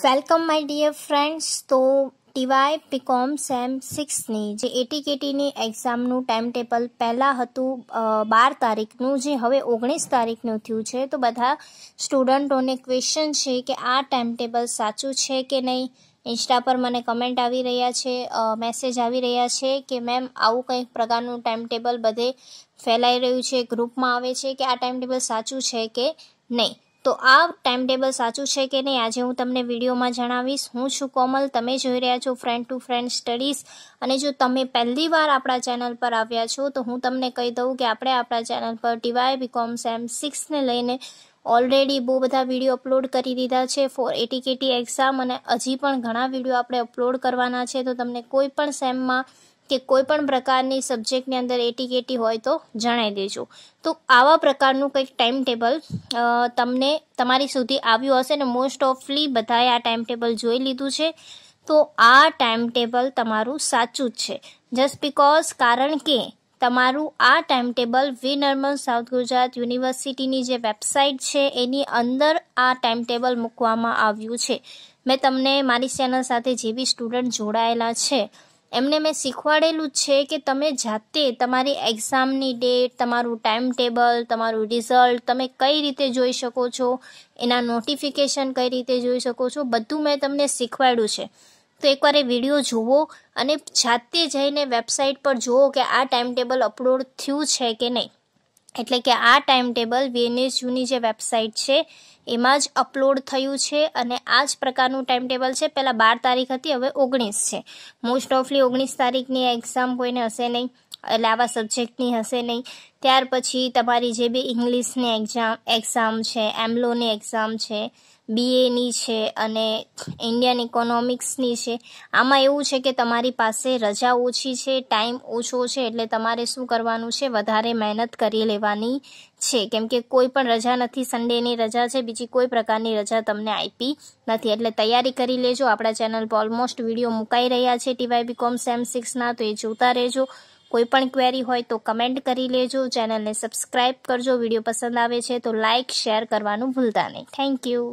welcome my dear friends તો ટીવાય પીકોમ same સિક્સની જે એટીકેટીની એક્ઝામનું time table પહેલાં હતું બાર તારીખનું જે હવે ઓગણીસ તારીખનું થયું છે તો બધા સ્ટુડન્ટોને ક્વેશ્ચન છે કે આ ટાઈમ ટેબલ સાચું છે કે નહીં ઇન્સ્ટા પર મને કમેન્ટ આવી રહ્યા છે મેસેજ આવી રહ્યા છે કે મેમ આવું કંઈક પ્રકારનું ટાઈમ ટેબલ બધે ફેલાઈ રહ્યું છે ગ્રુપમાં આવે છે કે આ ટાઈમ ટેબલ સાચું છે કે નહીં તો આ ટાઈમ ટેબલ સાચું છે કે નહીં આજે હું તમને વિડીયોમાં જણાવીશ હું છું કોમલ તમે જોઈ રહ્યા છો ફ્રેન્ડ ટુ ફ્રેન્ડ સ્ટડીઝ અને જો તમે પહેલી વાર આપણા ચેનલ પર આવ્યા છો તો હું તમને કહી દઉં કે આપણે આપણા ચેનલ પર ટીવાય બીકોમ સેમ સિક્સને લઈને ઓલરેડી બહુ બધા વિડીયો અપલોડ કરી દીધા છે ફોર એટી કેટી એક્ઝામ અને હજી પણ ઘણા વિડીયો આપણે અપલોડ કરવાના છે તો તમને કોઈ પણ સેમમાં કે કોઈ પણ પ્રકારની સબ્જેક્ટની અંદર એટીકેટી હોય તો જણાવી દેજો તો આવા પ્રકારનું કંઈક ટાઈમ ટેબલ તમને તમારી સુધી આવ્યું હશે ને મોસ્ટ ઓફલી બધાએ આ ટાઈમ ટેબલ જોઈ લીધું છે તો આ ટાઈમ ટેબલ તમારું સાચું જ છે જસ્ટ બિકોઝ કારણ કે તમારું આ time table Veer Narmad south Gujarat યુનિવર્સિટીની જે વેબસાઇટ છે એની અંદર આ ટાઈમ ટેબલ મૂકવામાં આવ્યું છે મેં તમને મારી ચેનલ સાથે જે બી સ્ટુડન્ટ જોડાયેલા છે એમને મેં શીખવાડેલું છે કે તમે જાતે તમારી એક્ઝામની ડેટ તમારું ટાઈમ ટેબલ તમારું રિઝલ્ટ તમે કઈ રીતે જોઈ શકો છો એના નોટિફિકેશન કઈ રીતે જોઈ શકો છો બધું મેં તમને શીખવાડ્યું છે તો એકવાર એ વિડીયો જુઓ અને જાતે જઈને વેબસાઇટ પર જુઓ કે આ ટાઈમ ટેબલ અપલોડ થયું છે કે નહીં એટલે કે આ ટાઈમ ટેબલ વેનેઝ્યુની જે વેબસાઇટ છે એમાં જ અપલોડ થયું છે અને આ જ પ્રકારનું ટાઈમ ટેબલ છે પહેલાં બાર તારીખ હતી હવે ઓગણીસ છે મોસ્ટ ઓફલી ઓગણીસ તારીખની એક્ઝામ કોઈને હશે નહીં એટલે આવા સબ્જેક્ટની હશે નહીં ત્યાર પછી તમારી જે બી ઇંગ્લિશની એક્ઝામ એક્ઝામ છે એમલોની એક્ઝામ છે બીએની છે અને ઇન્ડિયન ઇકોનોમિક્સની છે આમાં એવું છે કે તમારી પાસે રજા ઓછી છે ટાઈમ ઓછો છે એટલે તમારે શું કરવાનું છે વધારે મહેનત કરી લેવાની છે કેમ કે કોઈ પણ રજા નથી સન્ડેની રજા છે બીજી કોઈ પ્રકારની રજા તમને આપી નથી એટલે તૈયારી કરી લેજો આપણા ચેનલ પર ઓલમોસ્ટ વિડીયો મુકાઈ રહ્યા છે ટીવાય બી કોમ સેમ સિક્સના તો એ જોતા રહેજો કોઈ પણ ક્વેરી હોય તો કમેન્ટ કરી લેજો ચેનલને સબસ્ક્રાઈબ કરજો વિડીયો પસંદ આવે છે તો લાઇક શેર કરવાનું ભૂલતા નહીં થેન્ક યુ